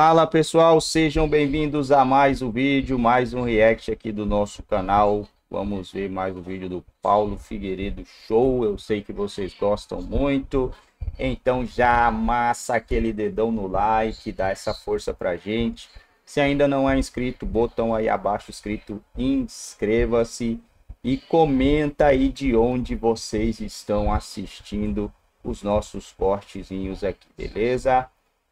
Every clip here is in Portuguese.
Fala pessoal, sejam bem-vindos a mais um vídeo, mais um react aqui do nosso canal. Vamos ver mais um vídeo do Paulo Figueiredo Show. Eu sei que vocês gostam muito. Então já amassa aquele dedão no like, dá essa força pra gente. Se ainda não é inscrito, botão aí abaixo escrito inscreva-se e comenta aí de onde vocês estão assistindo os nossos cortezinhos aqui, beleza?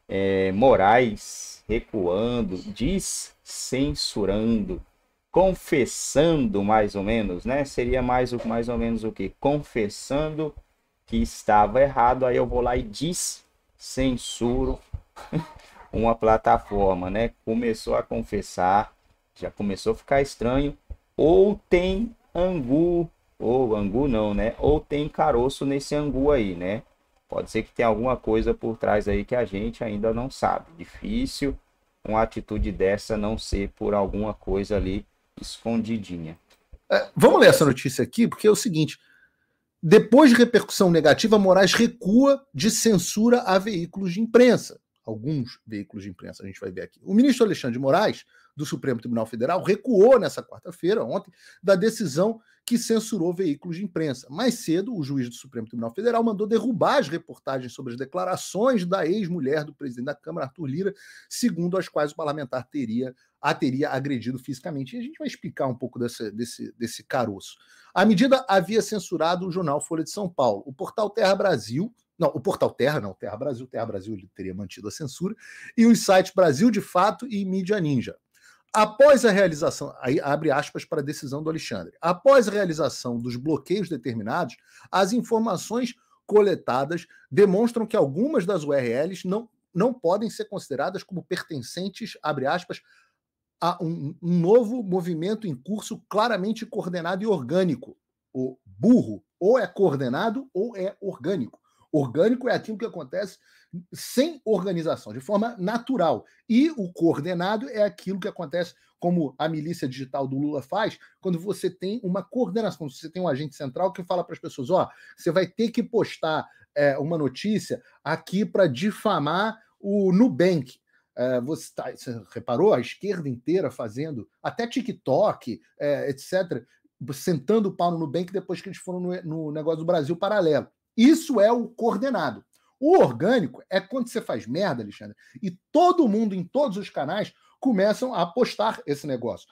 é, Moraes recuando, descensurando, confessando mais ou menos, né? Seria mais, mais ou menos o que? Confessando que estava errado, aí eu vou lá e descensuro uma plataforma, né? Começou a confessar, já começou a ficar estranho. Ou tem angu, ou angu não, né? Ou tem caroço nesse angu aí, né? Pode ser que tenha alguma coisa por trás aí que a gente ainda não sabe. Difícil uma atitude dessa não ser por alguma coisa ali escondidinha. É, vamos ler essa notícia aqui, porque é o seguinte: depois de repercussão negativa, Moraes recua de censura a veículos de imprensa alguns veículos de imprensa, a gente vai ver aqui. O ministro Alexandre de Moraes, do Supremo Tribunal Federal, recuou nessa quarta-feira, ontem, da decisão que censurou veículos de imprensa. Mais cedo, o juiz do Supremo Tribunal Federal mandou derrubar as reportagens sobre as declarações da ex-mulher do presidente da Câmara, Arthur Lira, segundo as quais o parlamentar teria a teria agredido fisicamente. E a gente vai explicar um pouco desse, desse, desse caroço. A medida havia censurado o jornal Folha de São Paulo. O portal Terra Brasil não, o portal Terra, não, Terra Brasil, Terra Brasil ele teria mantido a censura, e os sites Brasil de Fato e Mídia Ninja. Após a realização, aí abre aspas para a decisão do Alexandre. Após a realização dos bloqueios determinados, as informações coletadas demonstram que algumas das URLs não, não podem ser consideradas como pertencentes, abre aspas, a um, um novo movimento em curso claramente coordenado e orgânico. O burro ou é coordenado ou é orgânico Orgânico é aquilo que acontece sem organização, de forma natural. E o coordenado é aquilo que acontece, como a milícia digital do Lula faz, quando você tem uma coordenação, você tem um agente central que fala para as pessoas: ó, oh, você vai ter que postar é, uma notícia aqui para difamar o Nubank. É, você, tá, você, reparou a esquerda inteira fazendo, até TikTok, é, etc., sentando o pau no Nubank depois que eles foram no, no negócio do Brasil paralelo. Isso é o coordenado. O orgânico é quando você faz merda, Alexandre, e todo mundo em todos os canais começam a apostar esse negócio.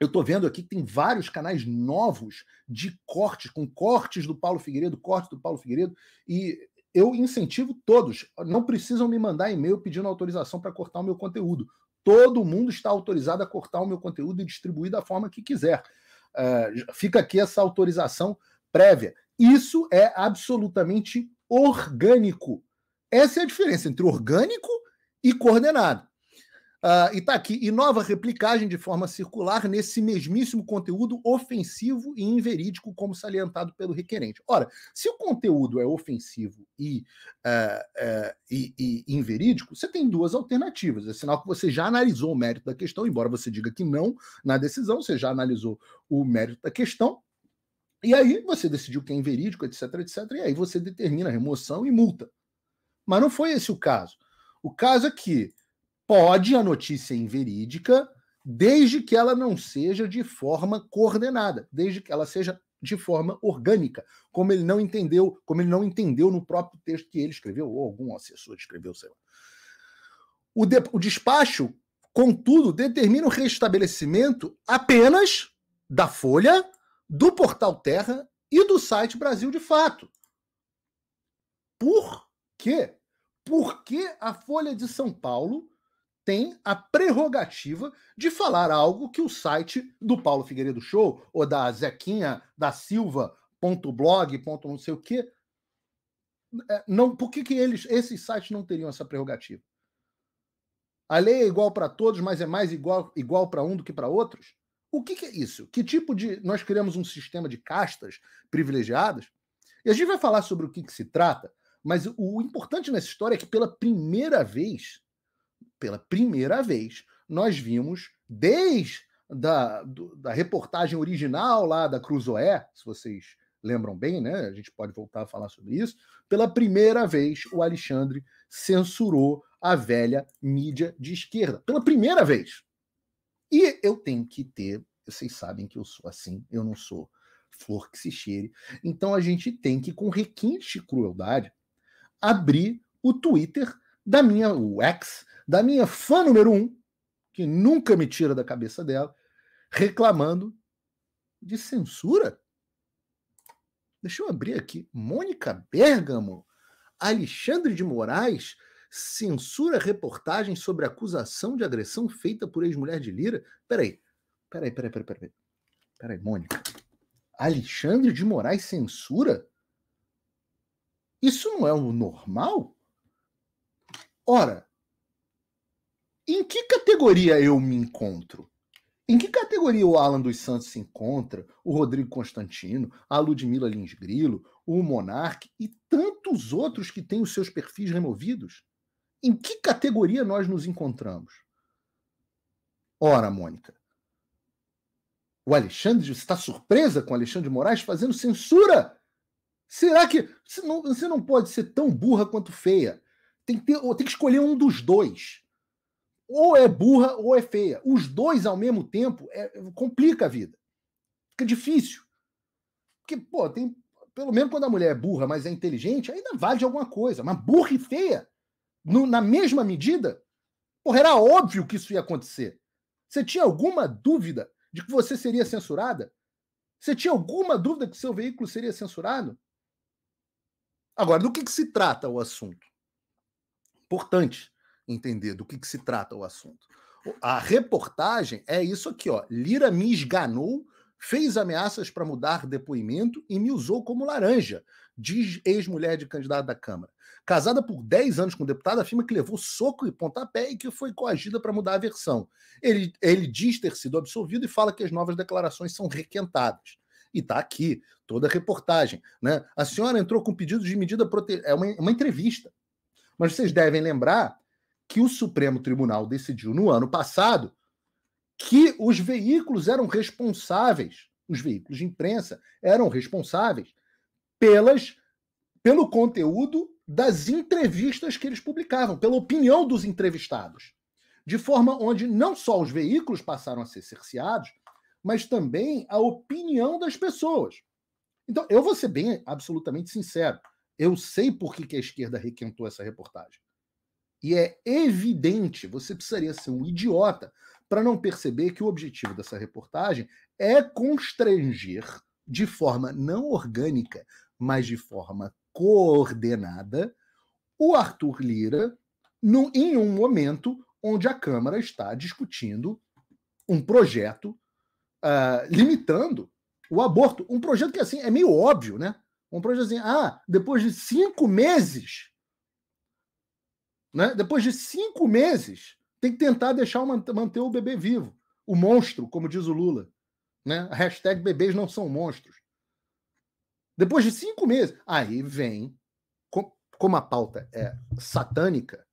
Eu estou vendo aqui que tem vários canais novos de cortes, com cortes do Paulo Figueiredo, cortes do Paulo Figueiredo, e eu incentivo todos. Não precisam me mandar e-mail pedindo autorização para cortar o meu conteúdo. Todo mundo está autorizado a cortar o meu conteúdo e distribuir da forma que quiser. Uh, fica aqui essa autorização prévia. Isso é absolutamente orgânico. Essa é a diferença entre orgânico e coordenado. Uh, e tá aqui, e nova replicagem de forma circular nesse mesmíssimo conteúdo ofensivo e inverídico, como salientado pelo requerente. Ora, se o conteúdo é ofensivo e, uh, uh, e, e inverídico, você tem duas alternativas. É sinal que você já analisou o mérito da questão, embora você diga que não na decisão, você já analisou o mérito da questão, e aí você decidiu que é inverídico, etc, etc, e aí você determina a remoção e multa. Mas não foi esse o caso. O caso é que pode a notícia é inverídica, desde que ela não seja de forma coordenada, desde que ela seja de forma orgânica, como ele não entendeu, como ele não entendeu no próprio texto que ele escreveu, ou algum assessor escreveu, sei lá. O, de, o despacho, contudo, determina o restabelecimento apenas da folha do portal Terra e do site Brasil de Fato. Por quê? Porque a Folha de São Paulo tem a prerrogativa de falar algo que o site do Paulo Figueiredo Show ou da Zequinha da Silva ponto blog ponto não sei o quê é, não por que, que eles esses sites não teriam essa prerrogativa a lei é igual para todos mas é mais igual igual para um do que para outros o que, que, é isso? Que tipo de. Nós criamos um sistema de castas privilegiadas? E a gente vai falar sobre o que, que se trata, mas o importante nessa história é que pela primeira vez, pela primeira vez, nós vimos, desde da, do, da reportagem original lá da Cruzoé, se vocês lembram bem, né? A gente pode voltar a falar sobre isso. Pela primeira vez, o Alexandre censurou a velha mídia de esquerda. Pela primeira vez. E eu tenho que ter, vocês sabem que eu sou assim, eu não sou flor que se cheire. Então a gente tem que, com requinte e crueldade, abrir o Twitter da minha, o ex, da minha fã número um, que nunca me tira da cabeça dela, reclamando de censura. Deixa eu abrir aqui. Mônica Bergamo, Alexandre de Moraes, Censura reportagem sobre acusação de agressão feita por ex-mulher de Lira. Peraí, peraí, peraí, peraí, peraí. Peraí, Mônica. Alexandre de Moraes censura? Isso não é o normal? Ora, em que categoria eu me encontro? Em que categoria o Alan dos Santos se encontra, o Rodrigo Constantino, a Ludmila Lins Grilo, o Monarque e tantos outros que têm os seus perfis removidos? Em que categoria nós nos encontramos? Ora, Mônica, o Alexandre está surpresa com o Alexandre de Moraes fazendo censura? Será que você não, você não pode ser tão burra quanto feia? Tem que, ter, tem que escolher um dos dois. Ou é burra ou é feia. Os dois ao mesmo tempo é, complica a vida. Fica difícil. Porque, pô, tem. Pelo menos quando a mulher é burra, mas é inteligente, ainda vale de alguma coisa. Mas burra e feia no, na mesma medida, porra, era óbvio que isso ia acontecer. Você tinha alguma dúvida de que você seria censurada? Você tinha alguma dúvida que seu veículo seria censurado? Agora, do que, que se trata o assunto? Importante entender do que, que se trata o assunto. A reportagem é isso aqui, ó. Lira me esganou fez ameaças para mudar depoimento e me usou como laranja, diz ex-mulher de candidato da Câmara. Casada por 10 anos com o deputado, afirma que levou soco e pontapé e que foi coagida para mudar a versão. Ele, ele diz ter sido absolvido e fala que as novas declarações são requentadas. E está aqui toda a reportagem. Né? A senhora entrou com pedido de medida protegida. É uma, uma entrevista. Mas vocês devem lembrar que o Supremo Tribunal decidiu no ano passado que os veículos eram responsáveis, os veículos de imprensa eram responsáveis pelas pelo conteúdo das entrevistas que eles publicavam, pela opinião dos entrevistados, de forma onde não só os veículos passaram a ser cerceados, mas também a opinião das pessoas. Então, eu vou ser bem absolutamente sincero. Eu sei por que, que a esquerda requentou essa reportagem. E é evidente, você precisaria ser um idiota para não perceber que o objetivo dessa reportagem é constranger de forma não orgânica, mas de forma coordenada, o Arthur Lira em um momento onde a Câmara está discutindo um projeto uh, limitando o aborto. Um projeto que assim é meio óbvio, né? Um projeto assim, ah, depois de cinco meses, né? Depois de cinco meses, tem que tentar deixar manter o bebê vivo. O monstro, como diz o Lula. Né? A hashtag bebês não são monstros. Depois de cinco meses, aí vem, como a pauta é satânica,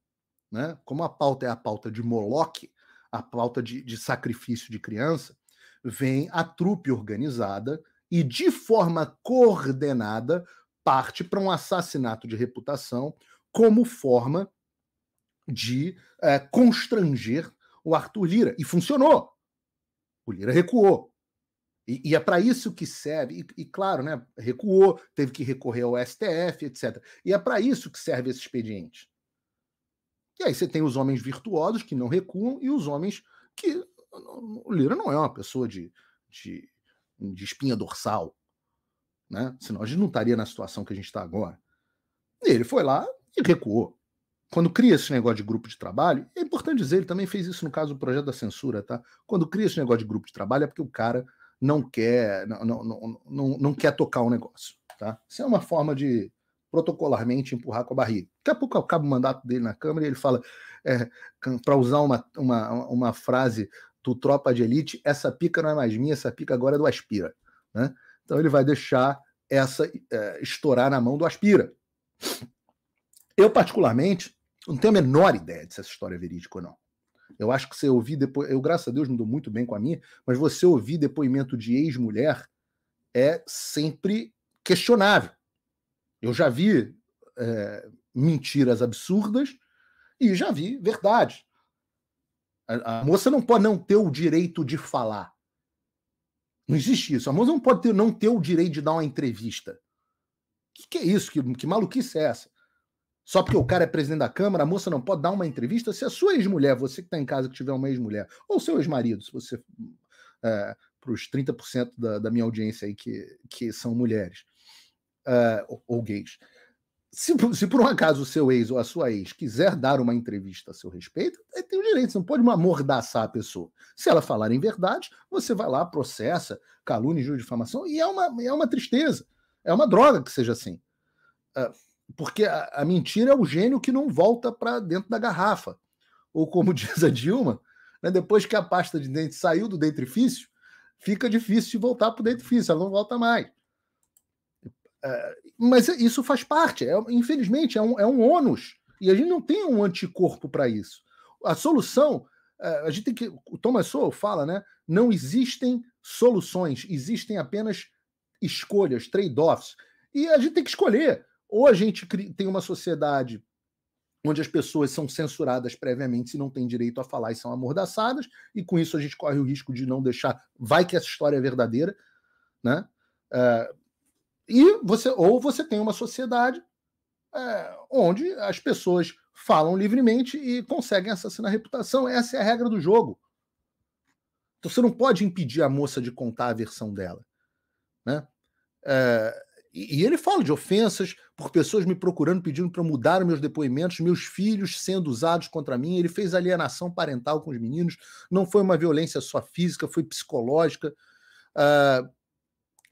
né? como a pauta é a pauta de Moloque, a pauta de, de sacrifício de criança, vem a trupe organizada e, de forma coordenada, parte para um assassinato de reputação como forma de eh, constranger o Arthur Lira. E funcionou. O Lira recuou. E, e é para isso que serve. E, e, claro, né, recuou, teve que recorrer ao STF, etc. E é para isso que serve esse expediente. E aí você tem os homens virtuosos que não recuam e os homens que. O Lira não é uma pessoa de, de, de espinha dorsal. Né? Senão a gente não estaria na situação que a gente está agora. E ele foi lá e recuou quando cria esse negócio de grupo de trabalho, é importante dizer, ele também fez isso no caso do projeto da censura, tá? Quando cria esse negócio de grupo de trabalho é porque o cara não quer não, não, não, não, não quer tocar o um negócio, tá? Isso é uma forma de protocolarmente empurrar com a barriga. Daqui a pouco acaba o mandato dele na Câmara e ele fala, é, para usar uma, uma, uma frase do Tropa de Elite, essa pica não é mais minha, essa pica agora é do Aspira, né? Então ele vai deixar essa é, estourar na mão do Aspira. Eu, particularmente, eu não tenho a menor ideia de se essa história é verídica ou não. Eu acho que você ouvir depois. Eu, graças a Deus, me dou muito bem com a minha, mas você ouvir depoimento de ex-mulher é sempre questionável. Eu já vi é, mentiras absurdas e já vi verdade. A, a, moça não pode não ter o direito de falar. Não existe isso. A moça não pode ter, não ter o direito de dar uma entrevista. O que, que, é isso? Que, que maluquice é essa? Só porque o cara é presidente da Câmara, a moça não pode dar uma entrevista. Se a sua ex-mulher, você que está em casa que tiver uma ex-mulher, ou seu ex-marido, se você. É, Para os 30% da, da minha audiência aí que, que são mulheres é, ou, ou gays. Se, se, por um acaso o seu ex ou a sua ex quiser dar uma entrevista a seu respeito, é, tem o direito, você não pode amordaçar a pessoa. Se ela falar em verdade, você vai lá, processa, calúnia, de difamação, e é uma, é uma tristeza. É uma droga que seja assim. É, porque a, a, mentira é o gênio que não volta para dentro da garrafa. Ou como diz a Dilma, né, depois que a pasta de dente saiu do dentrifício, fica difícil de voltar para o dentrifício, ela não volta mais. É, mas é, isso faz parte, é, infelizmente, é um, é um ônus. E a gente não tem um anticorpo para isso. A solução, é, a gente tem que. O Thomas Sowell fala, né? Não existem soluções, existem apenas escolhas, trade-offs. E a gente tem que escolher ou a gente tem uma sociedade onde as pessoas são censuradas previamente se não têm direito a falar e são amordaçadas, e com isso a gente corre o risco de não deixar. Vai que essa história é verdadeira, né? É, e você, ou você tem uma sociedade é, onde as pessoas falam livremente e conseguem assassinar a reputação. Essa é a regra do jogo. Então você não pode impedir a moça de contar a versão dela. Né? É, e, e ele fala de ofensas por pessoas me procurando, pedindo para mudar meus depoimentos, meus filhos sendo usados contra mim. Ele fez alienação parental com os meninos. Não foi uma violência só física, foi psicológica. Uh,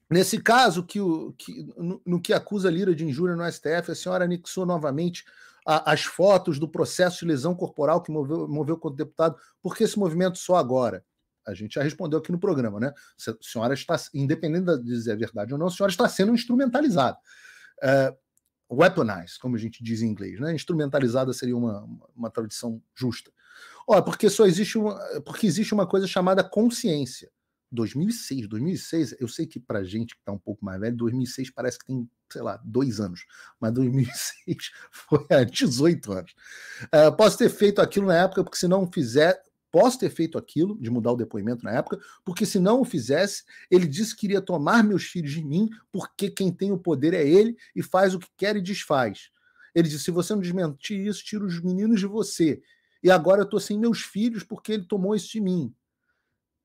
Nesse caso, que o, que, no, no, que acusa Lira de injúria no STF, a senhora anexou novamente a, as fotos do processo de lesão corporal que moveu, moveu contra o deputado. Por que esse movimento só agora? a gente já respondeu aqui no programa, né? a senhora está, independente de dizer a verdade ou não, a senhora está sendo instrumentalizada. Uh, é, weaponized, como a gente diz em inglês, né? Instrumentalizada seria uma, uma tradição justa. Olha, porque só existe uma, porque existe uma coisa chamada consciência. 2006, 2006, eu sei que para gente que está um pouco mais velho, 2006 parece que tem, sei lá, dois anos, mas 2006 foi há 18 anos. Uh, posso ter feito aquilo na época, porque se não fizer, posso ter feito aquilo, de mudar o depoimento na época, porque se não o fizesse, ele disse que iria tomar meus filhos de mim, porque quem tem o poder é ele e faz o que quer e desfaz. Ele disse: se você não desmentir isso, tira os meninos de você. E agora eu estou sem meus filhos porque ele tomou isso de mim.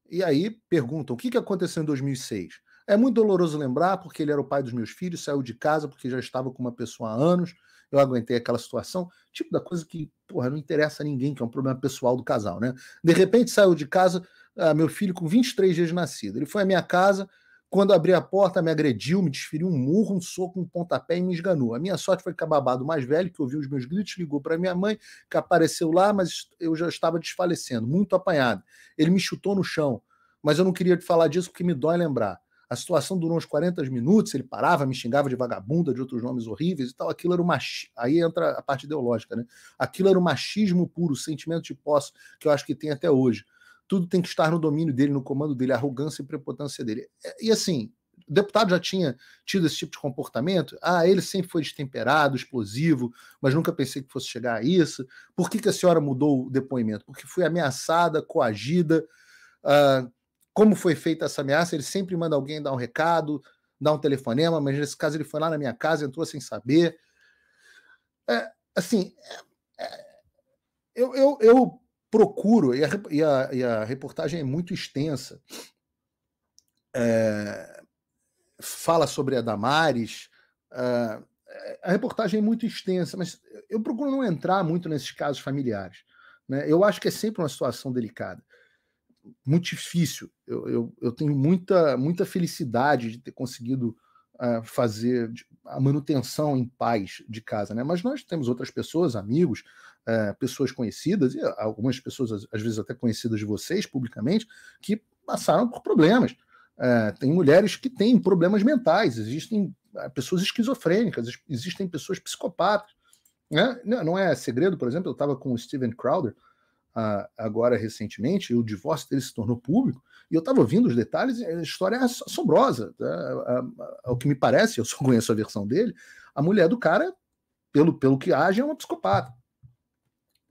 E aí perguntam: o que, que aconteceu em 2006? É muito doloroso lembrar, porque ele era o pai dos meus filhos, saiu de casa porque já estava com uma pessoa há anos, eu aguentei aquela situação, tipo da coisa que, porra, não interessa a ninguém, que é um problema pessoal do casal, né? De repente saiu de casa, ah, meu filho com 23 dias de nascido. Ele foi à minha casa, quando abri a porta, me agrediu, me desferiu um murro, um soco, um pontapé e me esganou. A minha sorte foi que a babado mais velho, que ouviu os meus gritos, ligou para minha mãe, que apareceu lá, mas eu já estava desfalecendo, muito apanhado. Ele me chutou no chão, mas eu não queria te falar disso porque me dói lembrar a situação durou uns 40 minutos, ele parava, me xingava de vagabunda, de outros nomes horríveis e tal. Aquilo era o machismo. Aí entra a parte ideológica, né? Aquilo era o machismo puro, sentimento de posse que eu acho que tem até hoje. Tudo tem que estar no domínio dele, no comando dele, a arrogância e prepotência dele. E assim, o deputado já tinha tido esse tipo de comportamento? Ah, ele sempre foi destemperado, explosivo, mas nunca pensei que fosse chegar a isso. Por que, que a senhora mudou o depoimento? Porque fui ameaçada, coagida. Uh, como foi feita essa ameaça, ele sempre manda alguém dar um recado, dar um telefonema, mas nesse caso ele foi lá na minha casa, entrou sem saber. É, assim, é, é eu, eu, eu, procuro, e a, e, a, e a, reportagem é muito extensa, é, fala sobre a Damares, é, a reportagem é muito extensa, mas eu procuro não entrar muito nesses casos familiares. Né? Eu acho que é sempre uma situação delicada muito difícil. Eu, eu, eu, tenho muita, muita felicidade de ter conseguido uh, fazer a manutenção em paz de casa, né? Mas nós temos outras pessoas, amigos, uh, pessoas conhecidas, e algumas pessoas, às vezes, até conhecidas de vocês publicamente, que passaram por problemas. Uh, tem mulheres que têm problemas mentais, existem pessoas esquizofrênicas, existem pessoas psicopatas. Né? Não é segredo, por exemplo, eu estava com o Steven Crowder agora recentemente, o divórcio dele se tornou público, e eu estava ouvindo os detalhes, a história é assombrosa. Tá? Ao que me parece, eu só conheço a versão dele, a mulher do cara, pelo, pelo que age, é uma psicopata.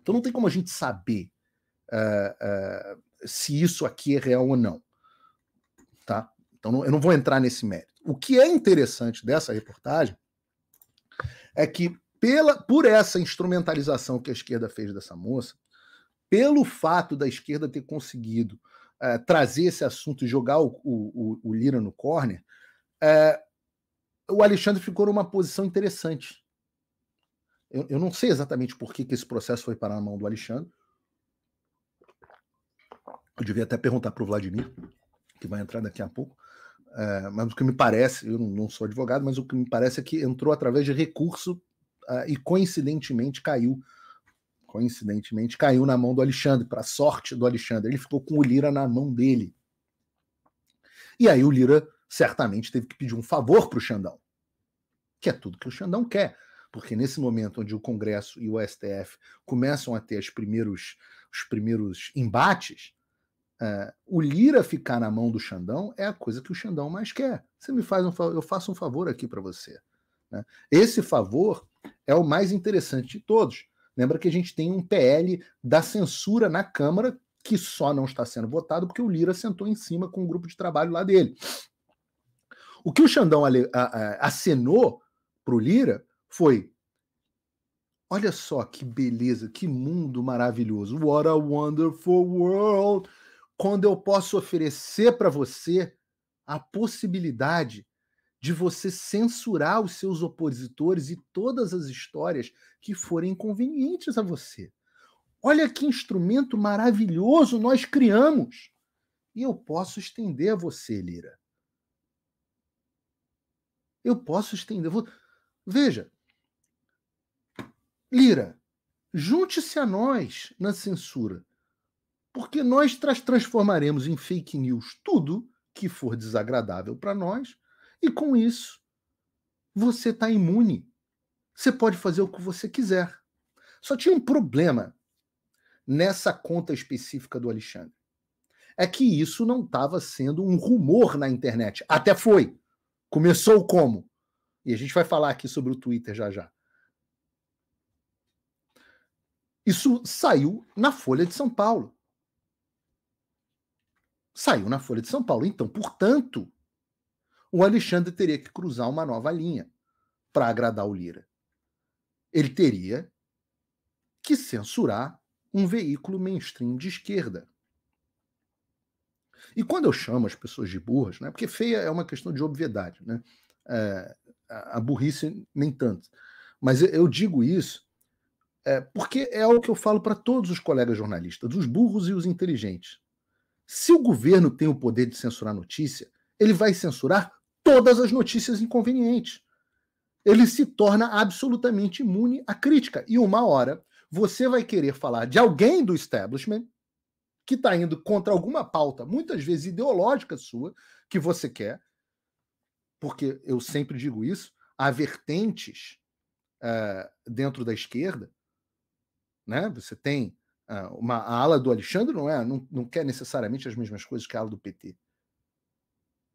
Então não tem como a gente saber uh, uh, se isso aqui é real ou não. Tá? Então não, eu não vou entrar nesse mérito. O que é interessante dessa reportagem é que, pela, por essa instrumentalização que a esquerda fez dessa moça, pelo fato da esquerda ter conseguido eh, trazer esse assunto e jogar o, o, o, Lira no córner, eh, o Alexandre ficou numa posição interessante. Eu, eu, não sei exatamente por que, que esse processo foi parar na mão do Alexandre. Eu devia até perguntar para o Vladimir, que vai entrar daqui a pouco. Eh, mas o que me parece, eu não sou advogado, mas o que me parece é que entrou através de recurso e coincidentemente caiu coincidentemente, caiu na mão do Alexandre, para sorte do Alexandre. Ele ficou com o Lira na mão dele. E aí o Lira certamente teve que pedir um favor para o Xandão, que é tudo que o Xandão quer. Porque nesse momento onde o Congresso e o STF começam a ter os primeiros, os primeiros embates, uh, o Lira ficar na mão do Xandão é a coisa que o Xandão mais quer. Você me faz um favor, eu faço um favor aqui para você. Né? Esse favor é o mais interessante de todos, Lembra que a gente tem um PL da censura na Câmara que só não está sendo votado porque o Lira sentou em cima com o um grupo de trabalho lá dele. O que o Xandão acenou para o Lira foi: olha só que beleza, que mundo maravilhoso, what a wonderful world! Quando eu posso oferecer para você a possibilidade de você censurar os seus opositores e todas as histórias que forem convenientes a você. Olha que instrumento maravilhoso nós criamos. E eu posso estender a você, Lira. Eu posso estender. Veja, Lira, junte-se a nós na censura, porque nós transformaremos em fake news tudo que for desagradável para nós e com isso, você está imune. Você pode fazer o que você quiser. Só tinha um problema nessa conta específica do Alexandre. É que isso não estava sendo um rumor na internet. Até foi. Começou como? E a gente vai falar aqui sobre o Twitter já já. Isso saiu na Folha de São Paulo. Saiu na Folha de São Paulo. Então, portanto, o Alexandre teria que cruzar uma nova linha para agradar o Lira. Ele teria que censurar um veículo mainstream de esquerda. E quando eu chamo as pessoas de burras, né, porque feia é uma questão de obviedade, né? É, a burrice nem tanto. Mas eu digo isso é, porque é o que eu falo para todos os colegas jornalistas, os burros e os inteligentes. Se o governo tem o poder de censurar notícia, ele vai censurar todas as notícias inconvenientes. Ele se torna absolutamente imune à crítica. E uma hora você vai querer falar de alguém do establishment que está indo contra alguma pauta, muitas vezes ideológica sua, que você quer, porque eu sempre digo isso, há vertentes uh, dentro da esquerda, né? Você tem uh, uma a ala do Alexandre, não é? Não, não quer necessariamente as mesmas coisas que a ala do PT.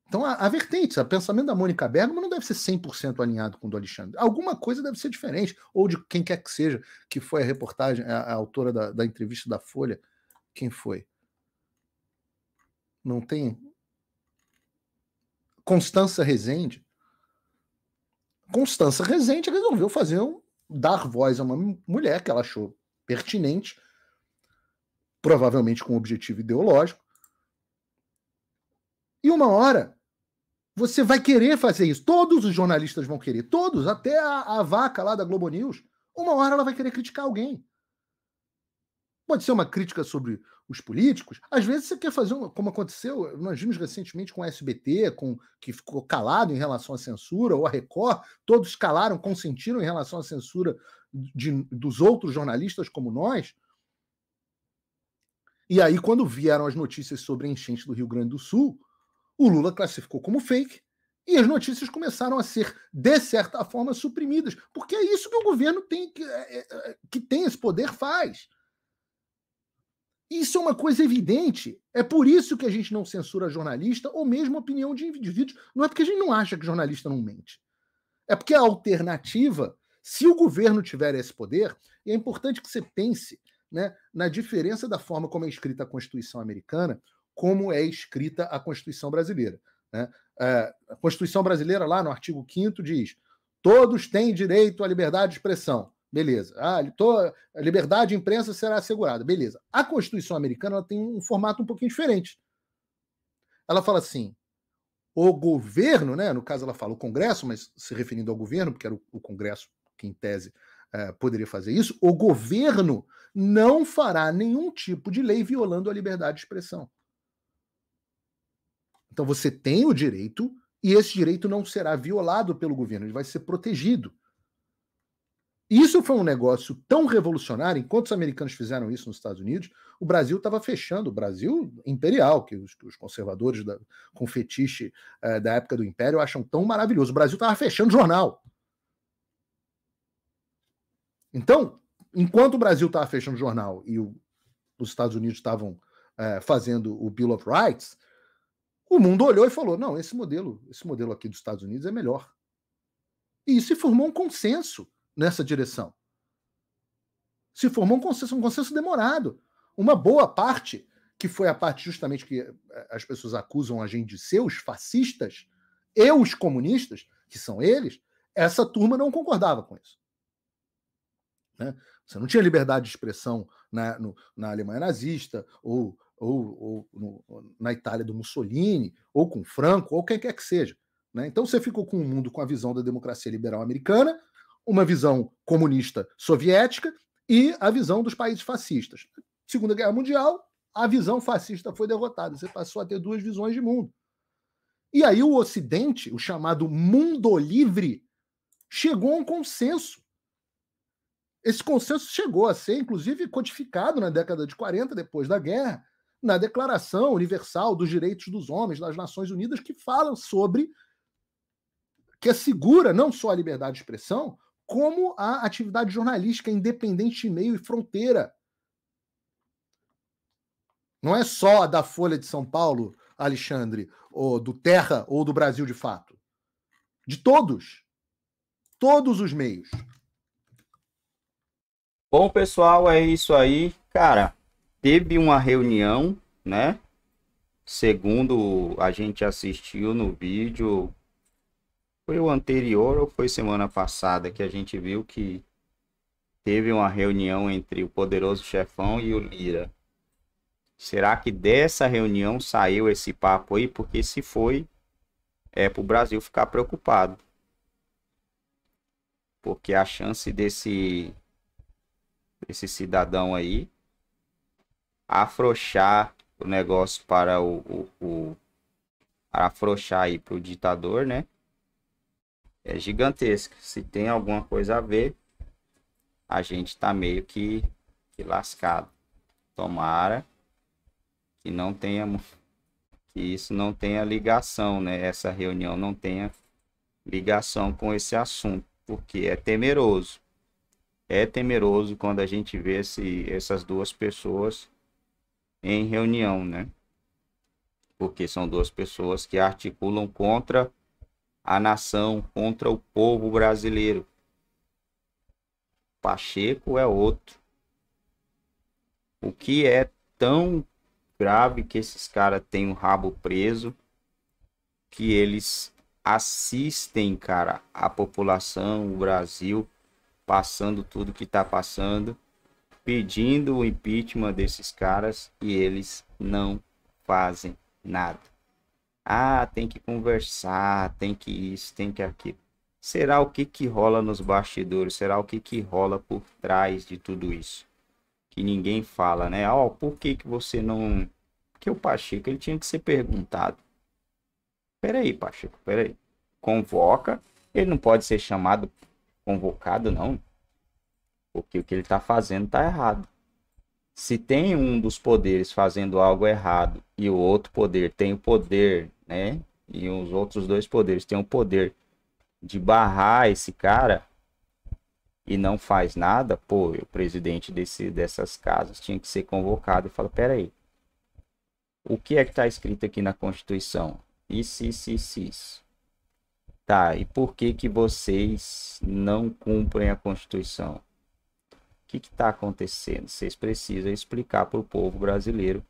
Então, há, há vertentes. O pensamento da Mônica Bergman não deve ser 100% alinhado com o do Alexandre. Alguma coisa deve ser diferente, ou de quem quer que seja, que foi a reportagem, a, a autora da, da entrevista da Folha. Quem foi? Não tem. Constança Rezende. Constança Rezende resolveu fazer um, dar voz a uma mulher que ela achou pertinente, provavelmente com um objetivo ideológico. E uma hora você vai querer fazer isso. Todos os jornalistas vão querer, todos, até a, a vaca lá da Globo News. Uma hora ela vai querer criticar alguém. Pode ser uma crítica sobre os políticos. Às vezes você quer fazer, uma, como aconteceu, nós vimos recentemente com a SBT, com, que ficou calado em relação à censura, ou a Record, todos calaram, consentiram em relação à censura de, dos outros jornalistas como nós. E aí, quando vieram as notícias sobre a enchente do Rio Grande do Sul, o Lula classificou como fake e as notícias começaram a ser, de certa forma, suprimidas, porque é isso que o governo tem que, é, é, é, que tem esse poder faz. Isso é uma coisa evidente. É por isso que a gente não censura jornalista ou mesmo opinião de indivíduos. Não é porque a gente não acha que jornalista não mente. É porque a alternativa, se o governo tiver esse poder, e é importante que você pense né, na diferença da forma como é escrita a Constituição americana, como é escrita a Constituição brasileira. Né? É, a Constituição brasileira, lá no artigo 5 diz: todos têm direito à liberdade de expressão. Beleza. Ah, a liberdade de imprensa será assegurada. Beleza. A Constituição americana tem um formato um pouquinho diferente. Ela fala assim: o governo, né, no caso ela fala o Congresso, mas se referindo ao governo, porque era o, Congresso que, em tese, é, poderia fazer isso, o governo não fará nenhum tipo de lei violando a liberdade de expressão. Então você tem o direito e esse direito não será violado pelo governo, ele vai ser protegido. Isso foi um negócio tão revolucionário, enquanto os americanos fizeram isso nos Estados Unidos, o Brasil estava fechando, o Brasil imperial, que os, os conservadores da, com fetiche eh, da época do Império acham tão maravilhoso. O Brasil estava fechando jornal. Então, enquanto o Brasil estava fechando jornal e o, os Estados Unidos estavam eh, fazendo o Bill of Rights, o mundo olhou e falou: não, esse modelo, esse modelo aqui dos Estados Unidos é melhor. E se formou um consenso nessa direção. Se formou um consenso, um consenso demorado. Uma boa parte, que foi a parte justamente que eh, as pessoas acusam a gente de ser os fascistas e os comunistas, que são eles, essa turma não concordava com isso. Né? Você não tinha liberdade de expressão na, no, na Alemanha nazista ou ou, ou no, na Itália do Mussolini, ou com Franco, ou quem quer que seja. Né? Então você ficou com o um mundo com a visão da democracia liberal americana, uma visão comunista soviética e a visão dos países fascistas. Segunda Guerra Mundial, a visão fascista foi derrotada. Você passou a ter duas visões de mundo. E aí o Ocidente, o chamado mundo livre, chegou a um consenso. Esse consenso chegou a ser, inclusive, codificado na década de 40, depois da guerra, na Declaração Universal dos Direitos dos Homens das Nações Unidas, que fala sobre que assegura não só a liberdade de expressão, como a atividade jornalística independente de meio e fronteira. Não é só da Folha de São Paulo, Alexandre, ou do Terra ou do Brasil de fato. De todos. Todos os meios. Bom, pessoal, é isso aí. Cara, teve uma reunião, né? Segundo a gente assistiu no vídeo, foi o anterior ou foi semana passada que a gente viu que teve uma reunião entre o poderoso chefão e o Lira. Será que dessa reunião saiu esse papo aí? Porque se foi, é para o Brasil ficar preocupado. Porque a chance desse, desse cidadão aí afrouxar o negócio para o, o, o afrouxar aí para o ditador, né? É gigantesco. Se tem alguma coisa a ver, a gente tá meio que, que lascado. Tomara que não tenha que isso não tenha ligação, né? Essa reunião não tenha ligação com esse assunto, porque é temeroso. É temeroso quando a gente vê se essas duas pessoas em reunião, né? Porque são duas pessoas que articulam contra a nação, contra o povo brasileiro. Pacheco é outro. O que é tão grave que esses caras têm o um rabo preso, que eles assistem, cara, a população, o Brasil, passando tudo que está passando pedindo o impeachment desses caras e eles não fazem nada. Ah, tem que conversar, tem que isso, tem que aquilo. Será o que que rola nos bastidores? Será o que que rola por trás de tudo isso? Que ninguém fala, né? Ó, oh, por que que você não... Porque o Pacheco, ele tinha que ser perguntado. Peraí, Pacheco, peraí. Convoca, ele não pode ser chamado, convocado, não. Porque o que ele está fazendo está errado. Se tem um dos poderes fazendo algo errado e o outro poder tem o poder, né? E os outros dois poderes têm o poder de barrar esse cara e não faz nada, pô, o presidente desse, dessas casas tinha que ser convocado e fala, peraí, o que é que está escrito aqui na Constituição? Isso, isso, isso, isso. Tá, e por que que vocês não cumprem a Constituição? O que está acontecendo? Vocês precisam explicar para o povo brasileiro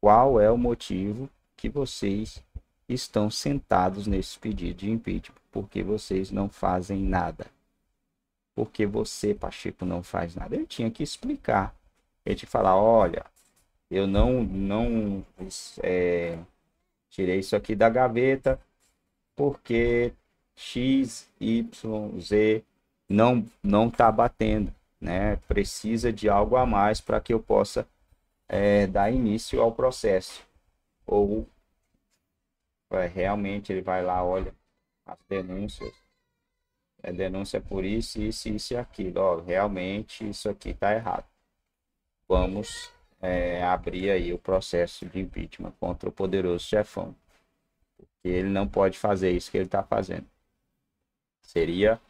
qual é o motivo que vocês estão sentados nesse pedido de impeachment, porque vocês não fazem nada. Porque você, Pacheco, não faz nada. Ele tinha que explicar. Ele tinha que falar, olha, eu não, não é, tirei isso aqui da gaveta porque X, Y, Z não não tá batendo né? Precisa de algo a mais para que eu possa é, dar início ao processo. Ou é, realmente ele vai lá, olha as denúncias, é denúncia por isso, isso, isso e aquilo. Ó, realmente isso aqui está errado. Vamos é, abrir aí o processo de impeachment contra o poderoso chefão. Porque ele não pode fazer isso que ele está fazendo. Seria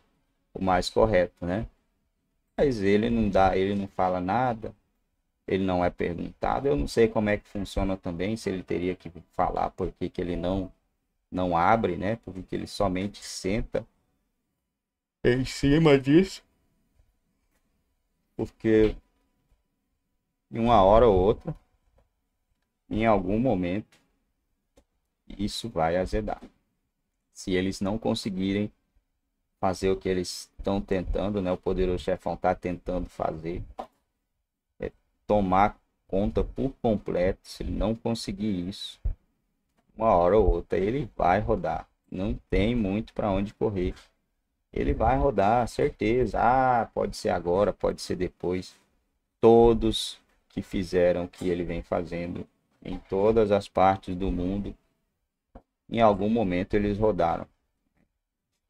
o mais correto, né? Mas ele não dá, ele não fala nada, ele não é perguntado. Eu não sei como é que funciona também, se ele teria que falar por que, que ele não não abre, né? Porque ele somente senta em cima disso. Porque em uma hora ou outra, em algum momento, isso vai azedar. Se eles não conseguirem fazer o que eles estão tentando, né? O poderoso chefão está tentando fazer. É tomar conta por completo. Se ele não conseguir isso, uma hora ou outra ele vai rodar. Não tem muito para onde correr. Ele vai rodar, certeza. Ah, pode ser agora, pode ser depois. Todos que fizeram o que ele vem fazendo em todas as partes do mundo, em algum momento eles rodaram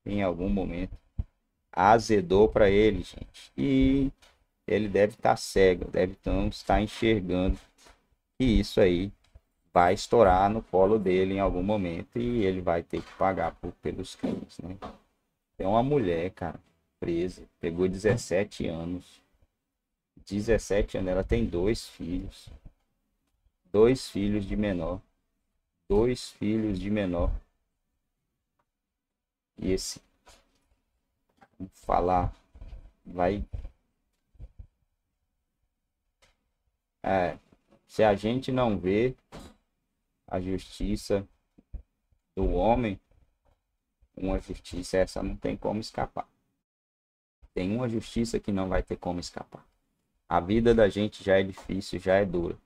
em algum momento. Azedou para ele, gente. E ele deve estar tá cego, deve então estar enxergando que isso aí vai estourar no colo dele em algum momento e ele vai ter que pagar por, pelos crimes, né? Tem uma mulher, cara, presa, pegou 17 anos. 17 anos, ela tem dois filhos. Dois filhos de menor. Dois filhos de menor. E esse, falar, vai. É, se a gente não vê a justiça do homem, uma justiça essa não tem como escapar. Tem uma justiça que não vai ter como escapar. A vida da gente já é difícil, já é dura.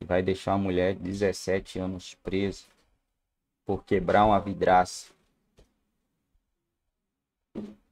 E vai deixar a mulher de 17 anos presa por quebrar uma vidraça, you